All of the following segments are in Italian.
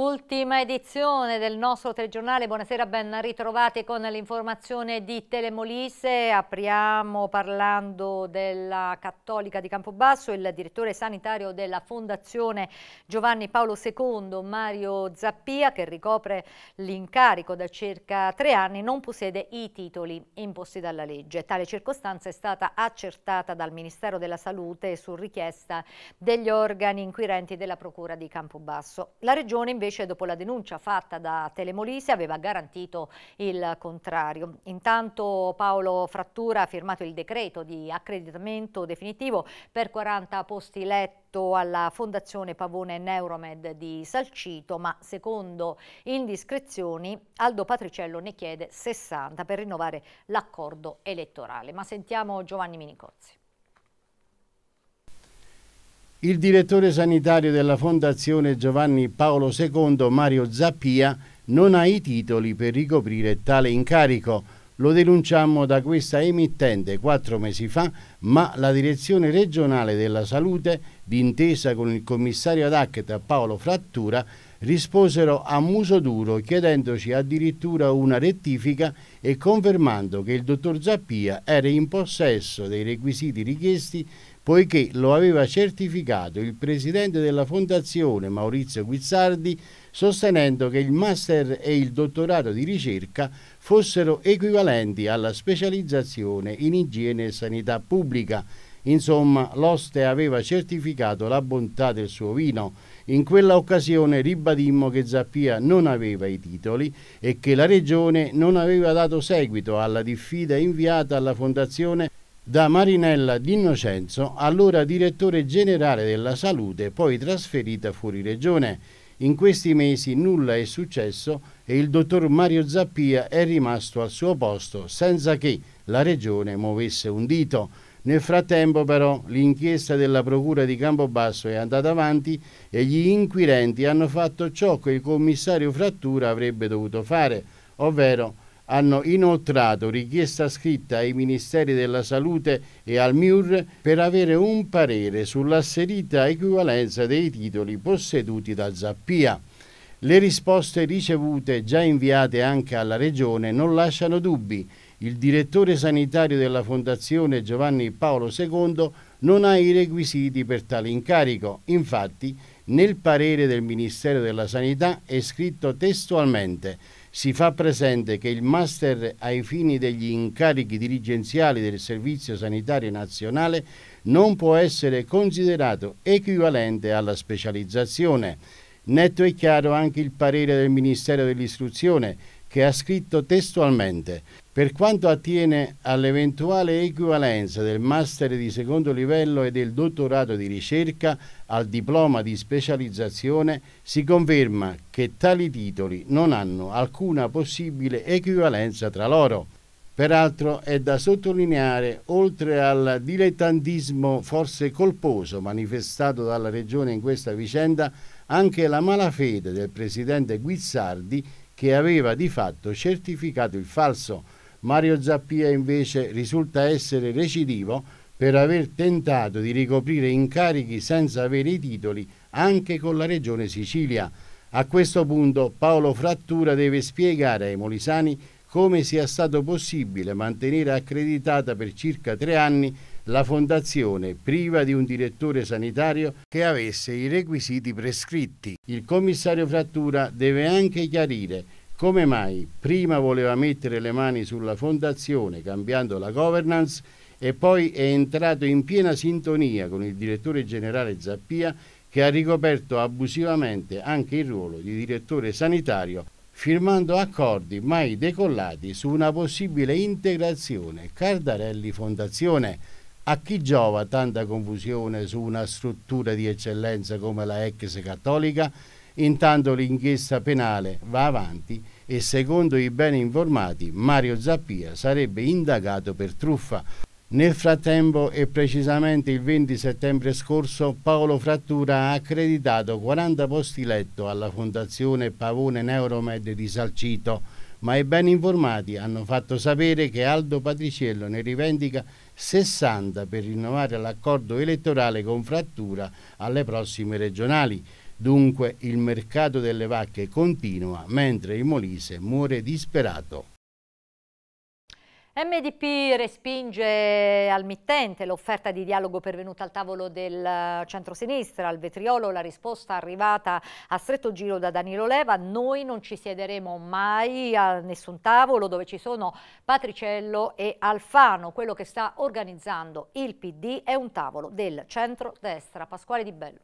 Ultima edizione del nostro telegiornale, buonasera, ben ritrovati con l'informazione di Telemolise. Apriamo parlando della Cattolica di Campobasso, il direttore sanitario della Fondazione Giovanni Paolo II, Mario Zappia, che ricopre l'incarico da circa tre anni, non possiede i titoli imposti dalla legge. Tale circostanza è stata accertata dal Ministero della Salute su richiesta degli organi inquirenti della Procura di Campobasso. La Regione invece invece dopo la denuncia fatta da Telemolise aveva garantito il contrario. Intanto Paolo Frattura ha firmato il decreto di accreditamento definitivo per 40 posti letto alla Fondazione Pavone Neuromed di Salcito, ma secondo indiscrezioni Aldo Patriciello ne chiede 60 per rinnovare l'accordo elettorale. Ma sentiamo Giovanni Minicozzi il direttore sanitario della Fondazione Giovanni Paolo II, Mario Zappia, non ha i titoli per ricoprire tale incarico. Lo denunciammo da questa emittente quattro mesi fa, ma la Direzione regionale della salute, d'intesa con il commissario ad ACTA Paolo Frattura, risposero a muso duro chiedendoci addirittura una rettifica e confermando che il dottor Zappia era in possesso dei requisiti richiesti poiché lo aveva certificato il presidente della fondazione Maurizio Guizzardi, sostenendo che il master e il dottorato di ricerca fossero equivalenti alla specializzazione in igiene e sanità pubblica. Insomma, l'oste aveva certificato la bontà del suo vino. In quella occasione ribadimmo che Zappia non aveva i titoli e che la Regione non aveva dato seguito alla diffida inviata alla Fondazione da Marinella D'Innocenzo, allora direttore generale della salute, poi trasferita fuori regione. In questi mesi nulla è successo e il dottor Mario Zappia è rimasto al suo posto senza che la regione muovesse un dito. Nel frattempo però l'inchiesta della Procura di Campobasso è andata avanti e gli inquirenti hanno fatto ciò che il commissario Frattura avrebbe dovuto fare, ovvero hanno inoltrato richiesta scritta ai Ministeri della Salute e al MIUR per avere un parere sull'asserita equivalenza dei titoli posseduti da Zappia. Le risposte ricevute, già inviate anche alla Regione, non lasciano dubbi. Il direttore sanitario della Fondazione Giovanni Paolo II non ha i requisiti per tale incarico. Infatti, nel parere del Ministero della Sanità è scritto testualmente si fa presente che il master ai fini degli incarichi dirigenziali del Servizio Sanitario Nazionale non può essere considerato equivalente alla specializzazione. Netto e chiaro anche il parere del Ministero dell'Istruzione che ha scritto testualmente per quanto attiene all'eventuale equivalenza del master di secondo livello e del dottorato di ricerca al diploma di specializzazione, si conferma che tali titoli non hanno alcuna possibile equivalenza tra loro. Peraltro è da sottolineare, oltre al dilettantismo forse colposo manifestato dalla Regione in questa vicenda, anche la malafede del presidente Guizzardi che aveva di fatto certificato il falso Mario Zappia invece risulta essere recidivo per aver tentato di ricoprire incarichi senza avere i titoli anche con la regione Sicilia. A questo punto Paolo Frattura deve spiegare ai molisani come sia stato possibile mantenere accreditata per circa tre anni la fondazione priva di un direttore sanitario che avesse i requisiti prescritti. Il commissario Frattura deve anche chiarire come mai prima voleva mettere le mani sulla fondazione cambiando la governance e poi è entrato in piena sintonia con il direttore generale Zappia che ha ricoperto abusivamente anche il ruolo di direttore sanitario firmando accordi mai decollati su una possibile integrazione Cardarelli Fondazione. A chi giova tanta confusione su una struttura di eccellenza come la ex cattolica? Intanto l'inchiesta penale va avanti e secondo i ben informati Mario Zappia sarebbe indagato per truffa. Nel frattempo e precisamente il 20 settembre scorso Paolo Frattura ha accreditato 40 posti letto alla Fondazione Pavone Neuromed di Salcito, ma i ben informati hanno fatto sapere che Aldo Patriciello ne rivendica 60 per rinnovare l'accordo elettorale con Frattura alle prossime regionali. Dunque il mercato delle vacche continua mentre il Molise muore disperato. MDP respinge al mittente l'offerta di dialogo pervenuta al tavolo del centrosinistra, al vetriolo la risposta arrivata a stretto giro da Danilo Leva, noi non ci siederemo mai a nessun tavolo dove ci sono Patriciello e Alfano, quello che sta organizzando il PD è un tavolo del centro-destra, Pasquale Di Bello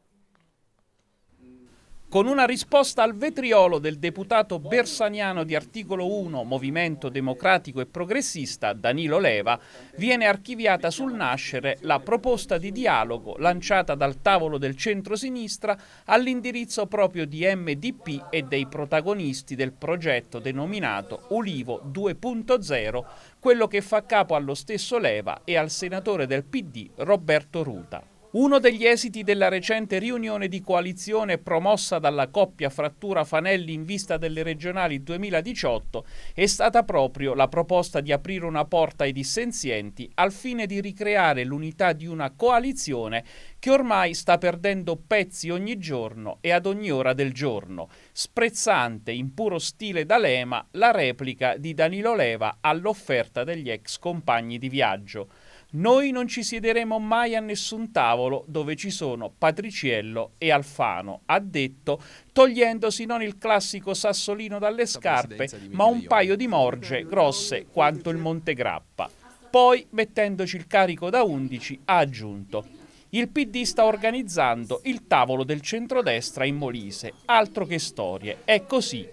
con una risposta al vetriolo del deputato bersaniano di articolo 1, Movimento Democratico e Progressista, Danilo Leva, viene archiviata sul nascere la proposta di dialogo lanciata dal tavolo del centro-sinistra all'indirizzo proprio di MDP e dei protagonisti del progetto denominato Ulivo 2.0, quello che fa capo allo stesso Leva e al senatore del PD Roberto Ruta. Uno degli esiti della recente riunione di coalizione promossa dalla coppia Frattura Fanelli in vista delle regionali 2018 è stata proprio la proposta di aprire una porta ai dissenzienti al fine di ricreare l'unità di una coalizione che ormai sta perdendo pezzi ogni giorno e ad ogni ora del giorno. Sprezzante, in puro stile D'Alema, la replica di Danilo Leva all'offerta degli ex compagni di viaggio. Noi non ci siederemo mai a nessun tavolo dove ci sono Patriciello e Alfano, ha detto, togliendosi non il classico sassolino dalle scarpe, ma un paio di morge grosse quanto il Monte Grappa. Poi, mettendoci il carico da 11, ha aggiunto il PD sta organizzando il tavolo del centrodestra in Molise, altro che storie, è così.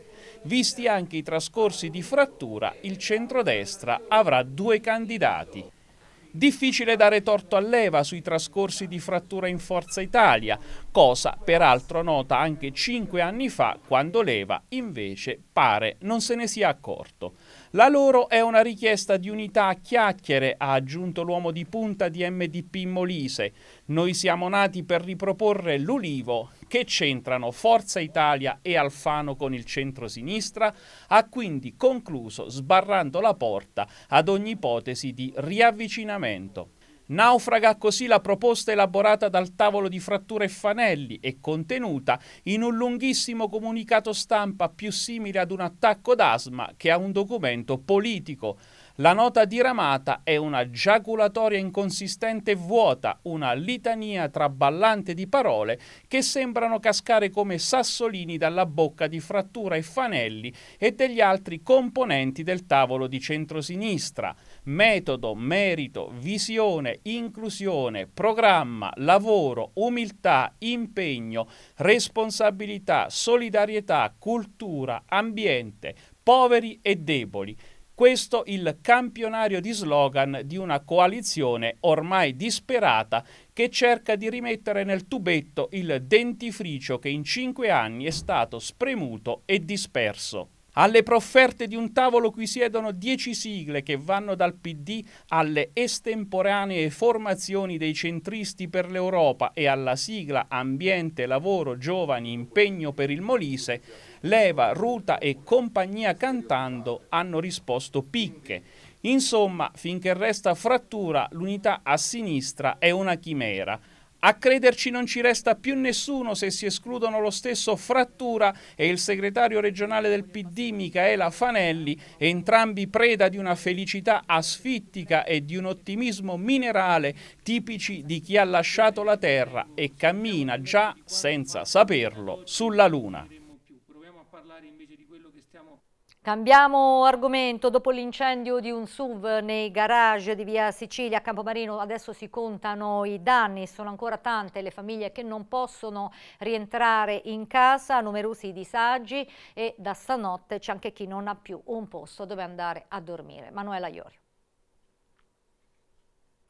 Visti anche i trascorsi di frattura, il centrodestra avrà due candidati. Difficile dare torto a leva sui trascorsi di frattura in Forza Italia, cosa peraltro nota anche cinque anni fa quando l'Eva invece pare non se ne sia accorto. La loro è una richiesta di unità a chiacchiere, ha aggiunto l'uomo di punta di MDP Molise. Noi siamo nati per riproporre l'Ulivo, che c'entrano Forza Italia e Alfano con il centro-sinistra, ha quindi concluso sbarrando la porta ad ogni ipotesi di riavvicinamento. Naufraga così la proposta elaborata dal tavolo di Frattura e Fanelli e contenuta in un lunghissimo comunicato stampa più simile ad un attacco d'asma che a un documento politico. La nota diramata è una giaculatoria inconsistente e vuota, una litania traballante di parole che sembrano cascare come sassolini dalla bocca di Frattura e Fanelli e degli altri componenti del tavolo di centrosinistra. Metodo, merito, visione, inclusione, programma, lavoro, umiltà, impegno, responsabilità, solidarietà, cultura, ambiente, poveri e deboli. Questo il campionario di slogan di una coalizione ormai disperata che cerca di rimettere nel tubetto il dentifricio che in cinque anni è stato spremuto e disperso. Alle profferte di un tavolo qui siedono dieci sigle che vanno dal PD alle estemporanee formazioni dei centristi per l'Europa e alla sigla Ambiente, Lavoro, Giovani, Impegno per il Molise Leva, Ruta e compagnia cantando hanno risposto picche. Insomma, finché resta frattura, l'unità a sinistra è una chimera. A crederci non ci resta più nessuno se si escludono lo stesso Frattura e il segretario regionale del PD Michaela Fanelli, entrambi preda di una felicità asfittica e di un ottimismo minerale tipici di chi ha lasciato la terra e cammina già senza saperlo sulla luna. Stiamo Cambiamo argomento, dopo l'incendio di un SUV nei garage di via Sicilia a Campomarino adesso si contano i danni, sono ancora tante le famiglie che non possono rientrare in casa, numerosi disagi e da stanotte c'è anche chi non ha più un posto dove andare a dormire. Manuela Iorio.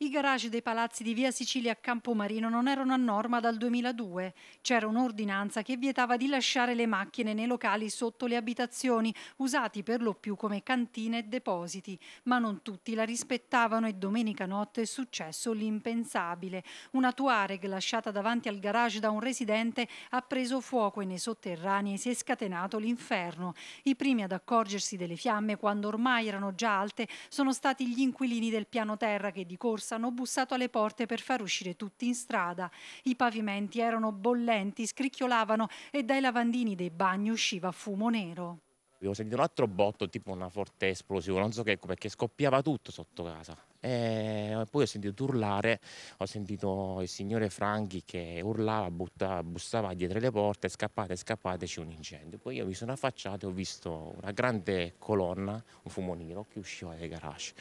I garage dei palazzi di via Sicilia a Campomarino non erano a norma dal 2002. C'era un'ordinanza che vietava di lasciare le macchine nei locali sotto le abitazioni, usati per lo più come cantine e depositi. Ma non tutti la rispettavano e domenica notte è successo l'impensabile. Una Tuareg lasciata davanti al garage da un residente ha preso fuoco e nei sotterranei si è scatenato l'inferno. I primi ad accorgersi delle fiamme, quando ormai erano già alte, sono stati gli inquilini del piano terra che di corsa terrazza hanno bussato alle porte per far uscire tutti in strada. I pavimenti erano bollenti, scricchiolavano e dai lavandini dei bagni usciva fumo nero. Avevo sentito un altro botto, tipo una forte esplosione, non so che, perché scoppiava tutto sotto casa. E eh, poi ho sentito urlare, ho sentito il signore Franchi che urlava, buttava, bussava dietro le porte, scappate, scappate, c'è un incendio. Poi io mi sono affacciato e ho visto una grande colonna, un fumo nero, che usciva dai garage.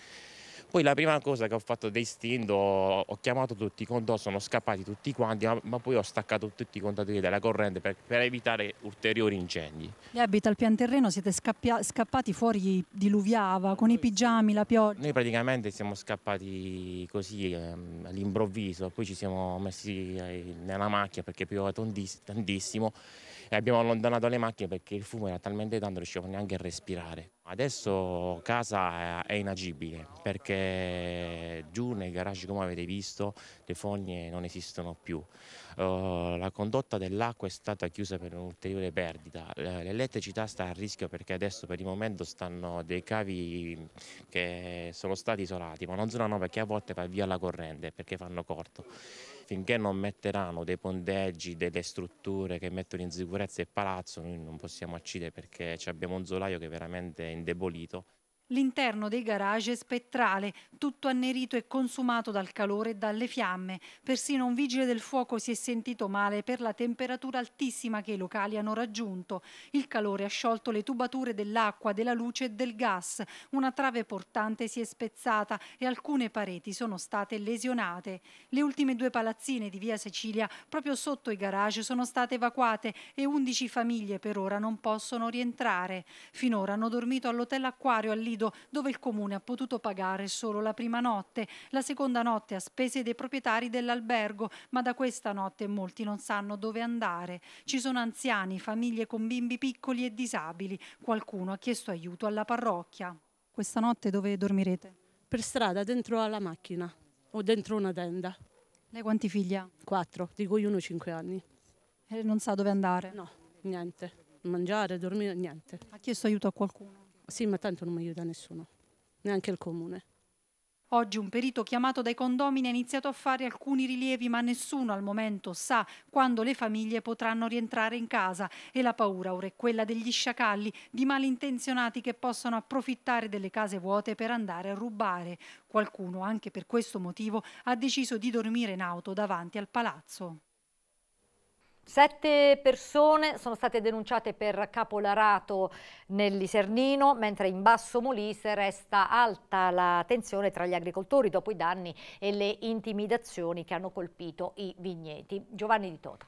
Poi la prima cosa che ho fatto da istinto, ho chiamato tutti i conto, sono scappati tutti quanti, ma, ma, poi ho staccato tutti i contatori della corrente per, per evitare ulteriori incendi. Gli abita al pian terreno, siete scappia, scappati fuori, diluviava, con i pigiami, la pioggia? Noi praticamente siamo scappati così ehm, all'improvviso, poi ci siamo messi eh, nella macchia perché pioveva tantissimo e cioè, abbiamo allontanato le macchine perché il fumo era talmente tanto che non riuscivamo neanche a respirare. Adesso casa è inagibile perché giù nei garage come avete visto le fogne non esistono più. Uh, la condotta dell'acqua è stata chiusa per un'ulteriore perdita. L'elettricità sta a rischio perché adesso per il momento stanno dei cavi che sono stati isolati ma non sono no perché a volte va via la corrente perché fanno corto finché non metteranno dei pondeggi, delle strutture che mettono in sicurezza il palazzo, noi non possiamo accedere perché abbiamo un zolaio che è veramente indebolito. L'interno dei garage è spettrale, tutto annerito e consumato dal calore e dalle fiamme. Persino un vigile del fuoco si è sentito male per la temperatura altissima che i locali hanno raggiunto. Il calore ha sciolto le tubature dell'acqua, della luce e del gas. Una trave portante si è spezzata e alcune pareti sono state lesionate. Le ultime due palazzine di via Sicilia, proprio sotto i garage, sono state evacuate e 11 famiglie per ora non possono rientrare. Finora hanno dormito all'hotel acquario a Lido freddo dove il comune ha potuto pagare solo la prima notte, la seconda notte a spese dei proprietari dell'albergo, ma da questa notte molti non sanno dove andare. Ci sono anziani, famiglie con bimbi piccoli e disabili. Qualcuno ha chiesto aiuto alla parrocchia. Questa notte dove dormirete? Per strada, dentro alla macchina o dentro una tenda. Lei quanti figli ha? Quattro, di cui uno cinque anni. E non sa dove andare? No, niente. Mangiare, dormire, niente. Ha chiesto aiuto a qualcuno? Sì, ma tanto non mi aiuta nessuno, neanche il comune. Oggi un perito chiamato dai condomini ha iniziato a fare alcuni rilievi, ma nessuno al momento sa quando le famiglie potranno rientrare in casa e la paura ora è quella degli sciacalli, di malintenzionati che possono approfittare delle case vuote per andare a rubare. Qualcuno, anche per questo motivo, ha deciso di dormire in auto davanti al palazzo. Sette persone sono state denunciate per capolarato nell'Isernino, mentre in Basso Molise resta alta la tensione tra gli agricoltori dopo i danni e le intimidazioni che hanno colpito i vigneti. Giovanni Di Toto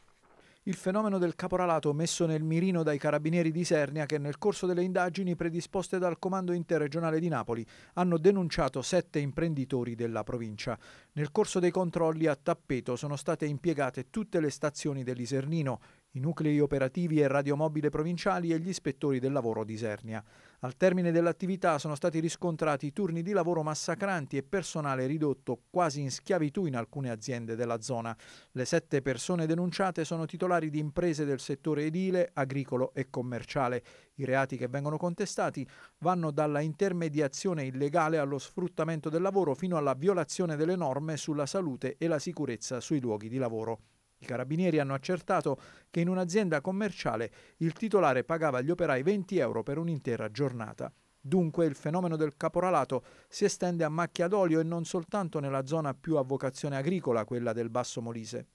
il fenomeno del caporalato messo nel mirino dai carabinieri di Isernia che nel corso delle indagini predisposte dal Comando Interregionale di Napoli hanno denunciato sette imprenditori della provincia. Nel corso dei controlli a tappeto sono state impiegate tutte le stazioni dell'Isernino, i nuclei operativi e radiomobile provinciali e gli ispettori del lavoro di Isernia. Al termine dell'attività sono stati riscontrati turni di lavoro massacranti e personale ridotto quasi in schiavitù in alcune aziende della zona. Le sette persone denunciate sono titolari di imprese del settore edile, agricolo e commerciale. I reati che vengono contestati vanno dalla intermediazione illegale allo sfruttamento del lavoro fino alla violazione delle norme sulla salute e la sicurezza sui luoghi di lavoro. I carabinieri hanno accertato che in un'azienda commerciale il titolare pagava agli operai 20 euro per un'intera giornata. Dunque il fenomeno del caporalato si estende a macchia d'olio e non soltanto nella zona più a vocazione agricola, quella del Basso Molise.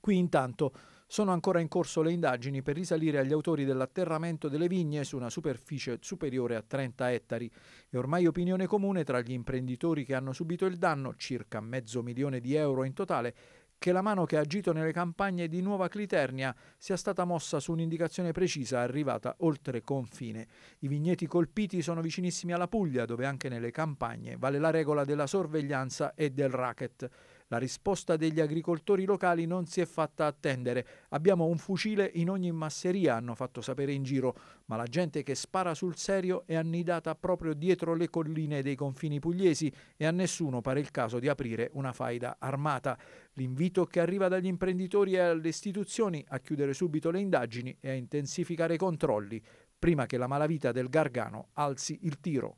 Qui intanto sono ancora in corso le indagini per risalire agli autori dell'atterramento delle vigne su una superficie superiore a 30 ettari. È ormai opinione comune tra gli imprenditori che hanno subito il danno, circa mezzo milione di euro in totale, che la mano che ha agito nelle campagne di Nuova Cliternia sia stata mossa su un'indicazione precisa arrivata oltre confine. I vigneti colpiti sono vicinissimi alla Puglia, dove anche nelle campagne vale la regola della sorveglianza e del racket. La risposta degli agricoltori locali non si è fatta attendere. Abbiamo un fucile in ogni masseria, hanno fatto sapere in giro, ma la gente che spara sul serio è annidata proprio dietro le colline dei confini pugliesi e a nessuno pare il caso di aprire una faida armata. L'invito che arriva dagli imprenditori e alle istituzioni a chiudere subito le indagini e a intensificare i controlli prima che la malavita del Gargano alzi il tiro.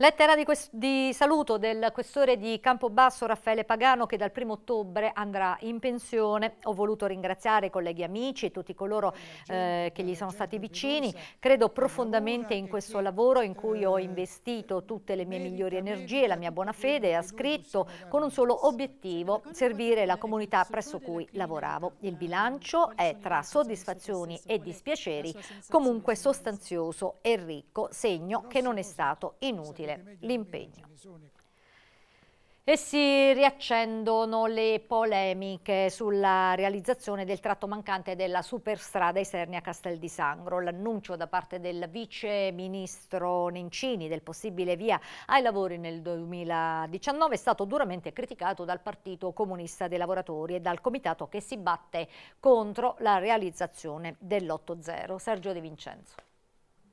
Lettera di, di, saluto del questore di Campobasso Raffaele Pagano che dal 1 ottobre andrà in pensione. Ho voluto ringraziare i colleghi amici e tutti coloro eh, che gli sono stati vicini. Credo profondamente in questo lavoro in cui ho investito tutte le mie migliori energie, la mia buona fede e ha scritto con un solo obiettivo, servire la comunità presso cui lavoravo. Il bilancio è tra soddisfazioni e dispiaceri comunque sostanzioso e ricco, segno che non è stato inutile sostenibile l'impegno. E si riaccendono le polemiche sulla realizzazione del tratto mancante della superstrada Isernia Castel di Sangro. L'annuncio da parte del vice ministro Nencini del possibile via ai lavori nel 2019 è stato duramente criticato dal Partito Comunista dei Lavoratori e dal comitato che si batte contro la realizzazione dell'8-0. Sergio De Vincenzo.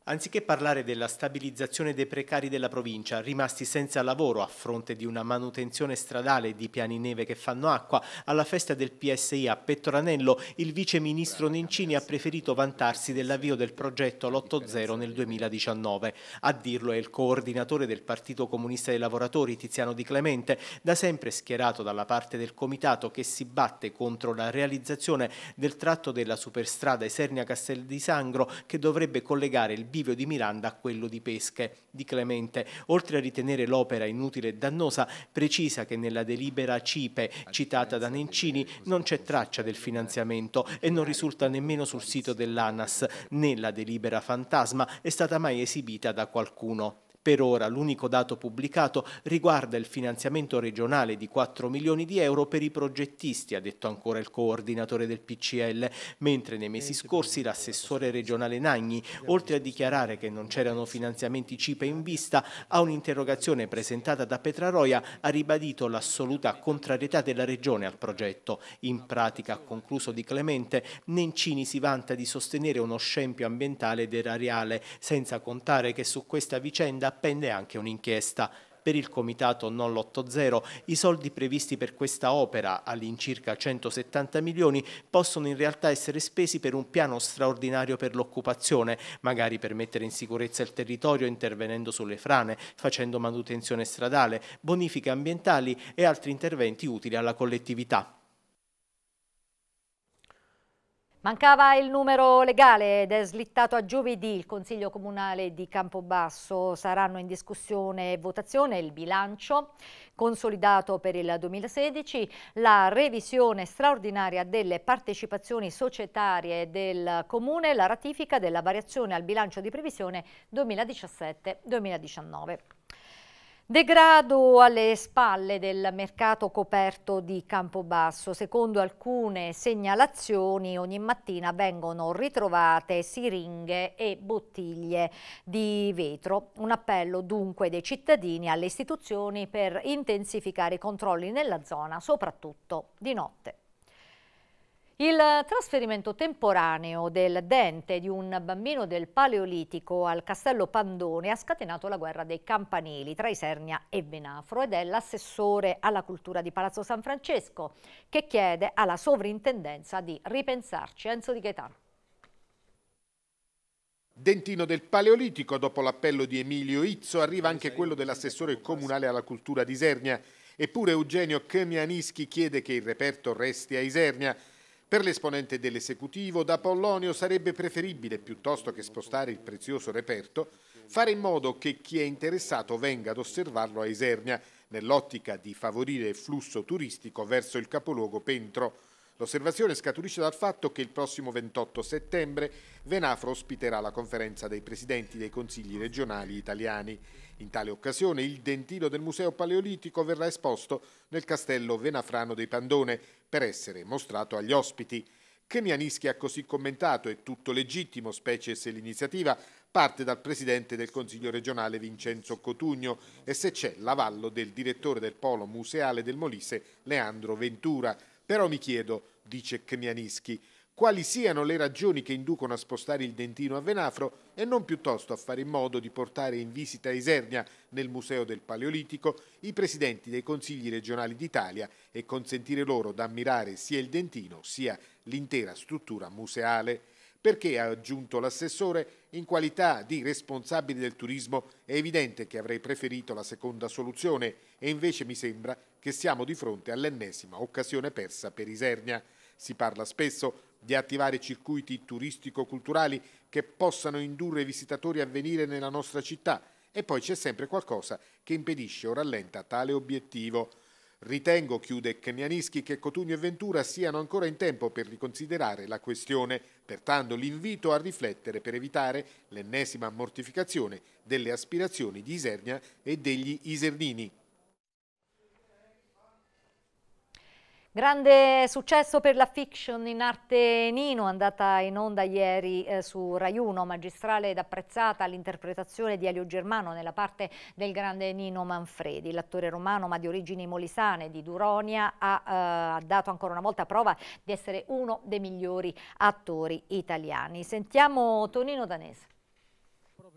Anziché parlare della stabilizzazione dei precari della provincia, rimasti senza lavoro a fronte di una manutenzione stradale e di piani neve che fanno acqua, alla festa del PSI a Pettoranello il vice ministro Nencini ha preferito vantarsi dell'avvio del progetto Lotto nel 2019. A dirlo è il coordinatore del Partito Comunista dei Lavoratori, Tiziano Di Clemente, da sempre schierato dalla parte del comitato che si batte contro la realizzazione del tratto della superstrada Esernia Castel di Sangro che dovrebbe collegare il bivio di Miranda a quello di Pesche di Clemente. Oltre a ritenere l'opera inutile e dannosa, precisa che nella delibera CIPE citata da Nencini non c'è traccia del finanziamento e non risulta nemmeno sul sito dell'ANAS, né la delibera fantasma è stata mai esibita da qualcuno. Per ora l'unico dato pubblicato riguarda il finanziamento regionale di 4 milioni di euro per i progettisti, ha detto ancora il coordinatore del PCL, mentre nei mesi scorsi l'assessore regionale Nagni, oltre a dichiarare che non c'erano finanziamenti CIPE in vista, a un'interrogazione presentata da Petraroia ha ribadito l'assoluta contrarietà della regione al progetto. In pratica, ha concluso Di Clemente, Nencini si vanta di sostenere uno scempio ambientale ed erariale, senza contare che su questa vicenda appende anche un'inchiesta per il comitato non l'80. I soldi previsti per questa opera, all'incirca 170 milioni, possono in realtà essere spesi per un piano straordinario per l'occupazione, magari per mettere in sicurezza il territorio intervenendo sulle frane, facendo manutenzione stradale, bonifiche ambientali e altri interventi utili alla collettività. Mancava il numero legale ed è slittato a giovedì il Consiglio Comunale di Campobasso. Saranno in discussione e votazione il bilancio consolidato per il 2016, la revisione straordinaria delle partecipazioni societarie del Comune e la ratifica della variazione al bilancio di previsione 2017-2019. Degrado alle spalle del mercato coperto di Campobasso. Secondo alcune segnalazioni ogni mattina vengono ritrovate siringhe e bottiglie di vetro. Un appello dunque dei cittadini alle istituzioni per intensificare i controlli nella zona, soprattutto di notte. Il trasferimento temporaneo del dente di un bambino del Paleolitico al Castello Pandone ha scatenato la guerra dei campanili tra Isernia e Benafro ed è l'assessore alla cultura di Palazzo San Francesco che chiede alla sovrintendenza di ripensarci. Enzo Di Gaetano. Dentino del Paleolitico, dopo l'appello di Emilio Izzo, arriva anche quello dell'assessore comunale alla cultura di Isernia. Eppure Eugenio Kemianischi chiede che il reperto resti a Isernia per l'esponente dell'esecutivo, da Pollonio sarebbe preferibile, piuttosto che spostare il prezioso reperto, fare in modo che chi è interessato venga ad osservarlo a Isernia, nell'ottica di favorire il flusso turistico verso il capoluogo Pentro. L'osservazione scaturisce dal fatto che il prossimo 28 settembre Venafro ospiterà la conferenza dei presidenti dei consigli regionali italiani. In tale occasione il dentino del Museo Paleolitico verrà esposto nel castello Venafrano dei Pandone per essere mostrato agli ospiti. Chemianischi ha così commentato, è tutto legittimo, specie se l'iniziativa parte dal presidente del Consiglio regionale Vincenzo Cotugno e se c'è l'avallo del direttore del Polo Museale del Molise Leandro Ventura. Però mi chiedo, dice Chemianischi, quali siano le ragioni che inducono a spostare il dentino a Venafro e non piuttosto a fare in modo di portare in visita Isernia, nel Museo del Paleolitico, i presidenti dei consigli regionali d'Italia e consentire loro di ammirare sia il dentino sia l'intera struttura museale. Perché, ha aggiunto l'assessore, in qualità di responsabile del turismo è evidente che avrei preferito la seconda soluzione e invece mi sembra che siamo di fronte all'ennesima occasione persa per Isernia. Si parla spesso di attivare circuiti turistico-culturali che possano indurre i visitatori a venire nella nostra città e poi c'è sempre qualcosa che impedisce o rallenta tale obiettivo. Ritengo, chiude Kenianischi, che Cotugno e Ventura siano ancora in tempo per riconsiderare la questione, pertanto l'invito a riflettere per evitare l'ennesima mortificazione delle aspirazioni di Isernia e degli Isernini. Grande successo per la fiction in arte Nino, andata in onda ieri eh, su Rai 1, magistrale ed apprezzata l'interpretazione di Elio Germano nella parte del grande Nino Manfredi. L'attore romano ma di origini molisane di Duronia ha eh, dato ancora una volta prova di essere uno dei migliori attori italiani. Sentiamo Tonino Danese.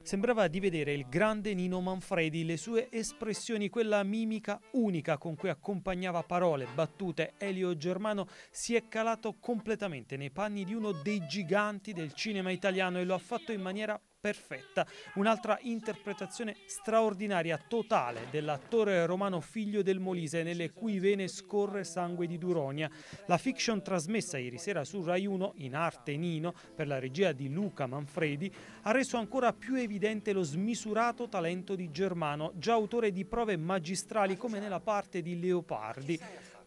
Sembrava di vedere il grande Nino Manfredi, le sue espressioni, quella mimica unica con cui accompagnava parole, battute. Elio Germano si è calato completamente nei panni di uno dei giganti del cinema italiano e lo ha fatto in maniera perfetta, un'altra interpretazione straordinaria, totale dell'attore romano figlio del Molise nelle cui vene scorre sangue di Duronia. La fiction trasmessa ieri sera su Rai 1 in arte Nino per la regia di Luca Manfredi ha reso ancora più evidente lo smisurato talento di Germano, già autore di prove magistrali come nella parte di Leopardi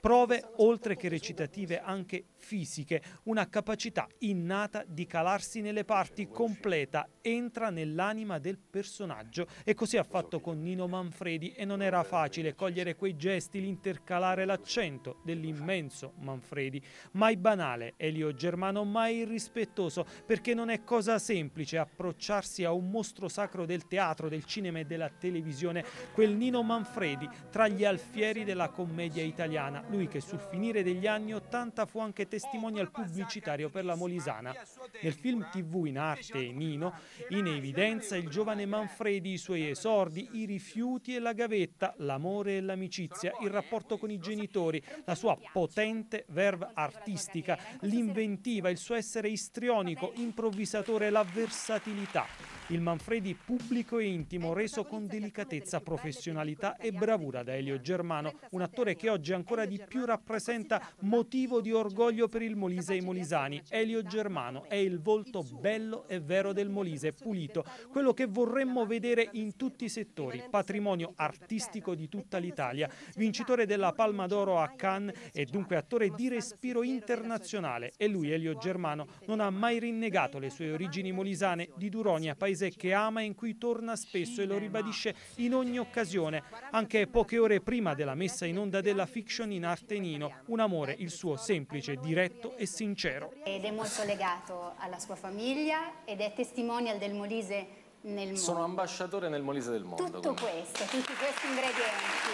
prove oltre che recitative anche fisiche, una capacità innata di calarsi nelle parti completa, entra nell'anima del personaggio e così ha fatto con Nino Manfredi e non era facile cogliere quei gesti, l'intercalare l'accento dell'immenso Manfredi, mai banale Elio Germano, mai irrispettoso perché non è cosa semplice approcciarsi a un mostro sacro del teatro, del cinema e della televisione, quel Nino Manfredi tra gli alfieri della commedia italiana, lui che sul finire degli anni Ottanta fu anche testimonial pubblicitario per la Molisana. Nel film TV In arte e Nino, in evidenza il giovane Manfredi, i suoi esordi, i rifiuti e la gavetta, l'amore e l'amicizia, il rapporto con i genitori, la sua potente verve artistica, l'inventiva, il suo essere istrionico, improvvisatore, la versatilità. Il Manfredi pubblico e intimo, ecco, reso con delicatezza, professionalità e bravura da Elio Germano, un attore che oggi ancora di più rappresenta motivo di orgoglio per il Molise e i molisani. Elio Germano è il volto bello e vero del Molise, pulito, quello che vorremmo vedere in tutti i settori, patrimonio artistico di tutta l'Italia, vincitore della Palma d'Oro a Cannes e dunque attore di respiro internazionale. E lui, Elio Germano, non ha mai rinnegato le sue origini molisane di Duronia Paese paese che ama e in cui torna spesso e lo ribadisce in ogni occasione, anche poche ore prima della messa in onda della fiction in Artenino, un amore il suo semplice, diretto e sincero. Ed è molto legato alla sua famiglia ed è testimonial del Molise nel mondo. Sono ambasciatore nel Molise del mondo. Tutto quindi. questo, tutti questi ingredienti.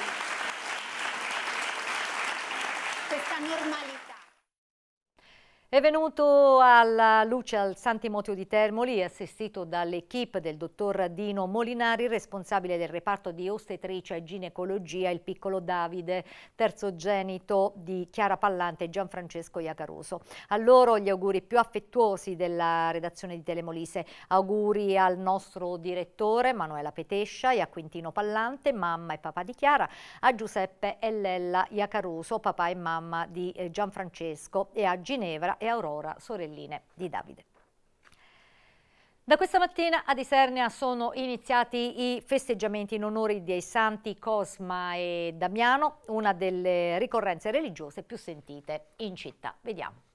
Questa normalità. È venuto alla luce al San Timoteo di Termoli, assistito dall'equipe del dottor Dino Molinari, responsabile del reparto di ostetricia e ginecologia, il piccolo Davide, terzogenito di Chiara Pallante e Gianfrancesco Iacaruso. A loro gli auguri più affettuosi della redazione di Telemolise. Auguri al nostro direttore Manuela Petescia e a Quintino Pallante, mamma e papà di Chiara, a Giuseppe e Lella Iacaruso, papà e mamma di eh, Gianfrancesco e a Ginevra e Aurora, sorelline di Davide. Da questa mattina a Isernia sono iniziati i festeggiamenti in onore dei santi Cosma e Damiano, una delle ricorrenze religiose più sentite in città. Vediamo.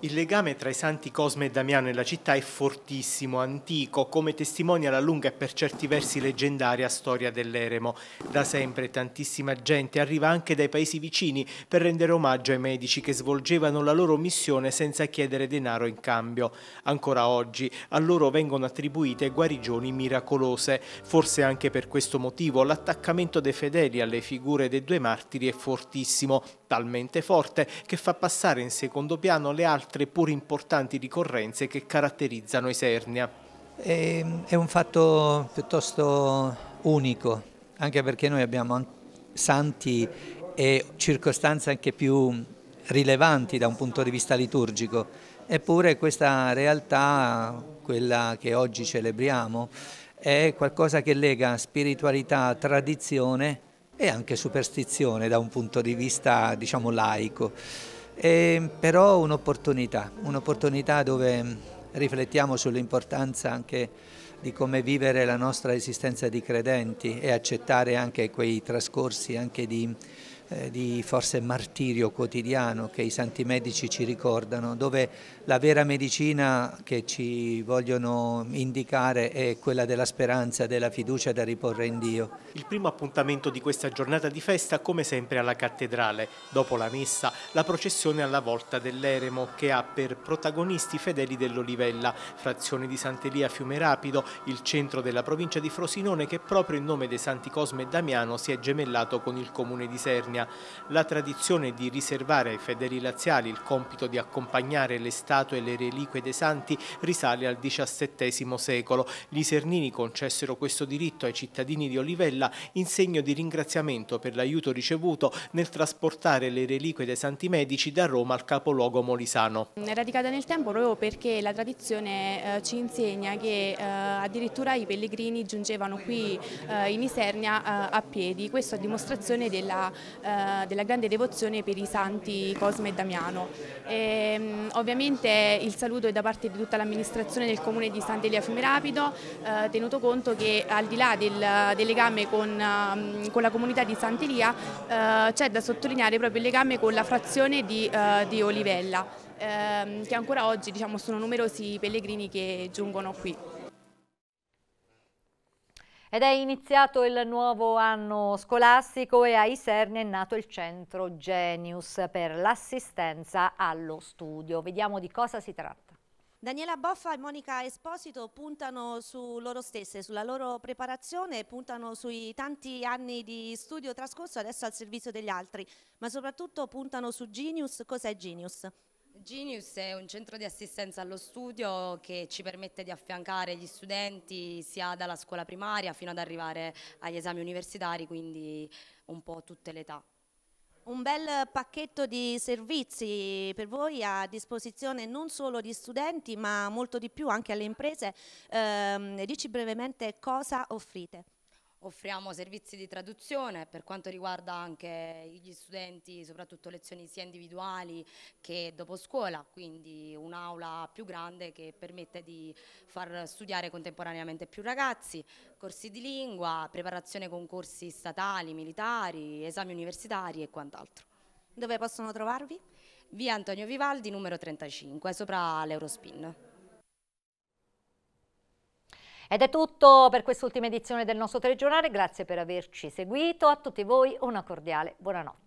Il legame tra i santi Cosme e Damiano e la città è fortissimo, antico, come testimonia la lunga e per certi versi leggendaria storia dell'eremo. Da sempre tantissima gente arriva anche dai paesi vicini per rendere omaggio ai medici che svolgevano la loro missione senza chiedere denaro in cambio. Ancora oggi a loro vengono attribuite guarigioni miracolose. Forse anche per questo motivo l'attaccamento dei fedeli alle figure dei due martiri è fortissimo, talmente forte che fa passare in secondo piano le altre pur importanti ricorrenze che caratterizzano Isernia. È, è un fatto piuttosto unico, anche perché noi abbiamo santi e circostanze anche più rilevanti da un punto di vista liturgico, eppure questa realtà, quella che oggi celebriamo, è qualcosa che lega spiritualità, tradizione e anche superstizione da un punto di vista diciamo laico, è ehm, però un'opportunità, un'opportunità dove riflettiamo sull'importanza anche di come vivere la nostra esistenza di credenti e accettare anche quei trascorsi anche di, eh, di forse martirio quotidiano che i santi medici ci ricordano, dove la vera medicina che ci vogliono indicare è quella della speranza della fiducia da riporre in Dio. Il primo appuntamento di questa giornata di festa come sempre alla cattedrale. Dopo la messa la processione alla volta dell'Eremo che ha per protagonisti fedeli dell'Olivella, frazione di Sant'Elia Fiume Rapido, il centro della provincia di Frosinone che proprio in nome dei Santi Cosme e Damiano si è gemellato con il comune di Sernia. La tradizione di riservare ai fedeli laziali il compito di accompagnare l'estate statue e le reliquie dei santi risale al XVII secolo. Gli Sernini concessero questo diritto ai cittadini di Olivella in segno di ringraziamento per l'aiuto ricevuto nel trasportare le reliquie dei santi medici da Roma al capoluogo molisano. È radicata nel tempo proprio perché la tradizione eh, ci insegna che eh, addirittura i pellegrini giungevano qui eh, in Isernia eh, a piedi, questo a dimostrazione della, eh, della grande devozione per i santi Cosme e Damiano. E, ehm, ovviamente Ovviamente il saluto è da parte di tutta l'amministrazione del comune di Sant'Elia Fiume Rapido, eh, tenuto conto che al di là del, del legame con, ehm, con, la comunità di Sant'Elia eh, c'è da sottolineare proprio il legame con la frazione di, eh, di Olivella, ehm, che ancora oggi diciamo, sono numerosi i pellegrini che giungono qui. Ed è iniziato il nuovo anno scolastico e a Iserne è nato il centro Genius per l'assistenza allo studio. Vediamo di cosa si tratta. Daniela Boffa e Monica Esposito puntano su loro stesse, sulla loro preparazione, puntano sui tanti anni di studio trascorso adesso al servizio degli altri, ma soprattutto puntano su Genius, cos'è Genius? Genius è un centro di assistenza allo studio che ci permette di affiancare gli studenti sia dalla scuola primaria fino ad arrivare agli esami universitari, quindi un po' tutte le età. Un bel pacchetto di servizi per voi a disposizione non solo di studenti ma molto di più anche alle imprese. Eh, dici brevemente cosa offrite offriamo servizi di traduzione per quanto riguarda anche gli studenti, soprattutto lezioni sia individuali che dopo scuola, quindi un'aula più grande che permette di far studiare contemporaneamente più ragazzi, corsi di lingua, preparazione con corsi statali, militari, esami universitari e quant'altro. Dove possono trovarvi? Via Antonio Vivaldi numero 35, sopra l'Eurospin. Ed è tutto per quest'ultima edizione del nostro telegiornale, grazie per averci seguito, a tutti voi una cordiale buonanotte.